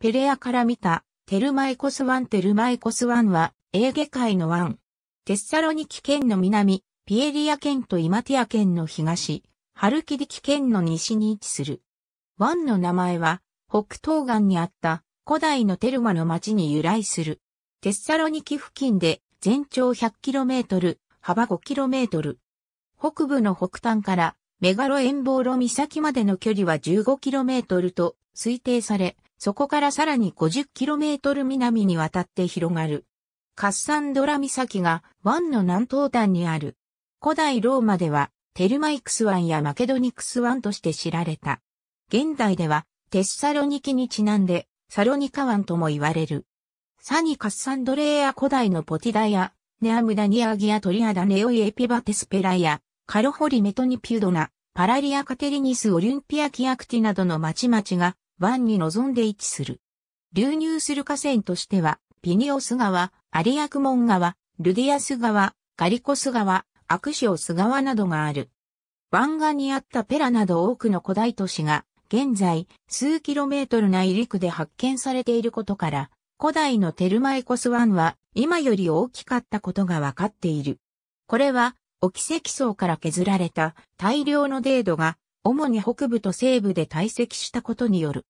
ペレアから見た、テルマイコス湾テルマイコス湾は、エーゲ海の湾。テッサロニキ県の南、ピエリア県とイマティア県の東、ハルキリキ県の西に位置する。湾の名前は、北東岸にあった古代のテルマの町に由来する。テッサロニキ付近で全長 100km、幅 5km。北部の北端からメガロエンボーロ岬までの距離は 15km と推定され、そこからさらに 50km 南にわたって広がる。カッサンドラ岬が湾の南東端にある。古代ローマではテルマイクス湾やマケドニクス湾として知られた。現代ではテッサロニキにちなんでサロニカ湾とも言われる。サニカッサンドレーア古代のポティダやネアムダニアギアトリアダネオイエピバテスペラやカロホリメトニピュドナ、パラリアカテリニスオリンピアキアクティなどの町々が湾に望んで位置する。流入する河川としては、ピニオス川、アリアクモン川、ルディアス川、ガリコス川、アクシオス川などがある。湾岸にあったペラなど多くの古代都市が、現在、数キロメートル内陸で発見されていることから、古代のテルマエコス湾は今より大きかったことがわかっている。これは、オキセキ層から削られた大量のデードが主に北部と西部で堆積したことによる。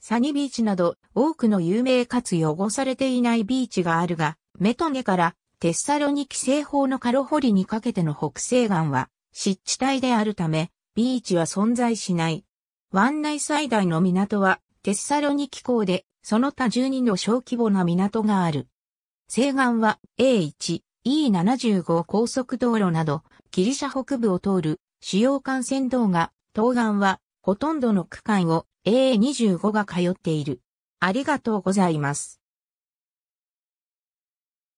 サニビーチなど多くの有名かつ汚されていないビーチがあるが、メトネからテッサロニキ西方のカロホリにかけての北西岸は湿地帯であるため、ビーチは存在しない。湾内最大の港はテッサロニキ港で、その他12の小規模な港がある。西岸は A1、E75 高速道路など、ギリシャ北部を通る主要幹線道が東岸は、ほとんどの区間を A25 が通っている。ありがとうございます。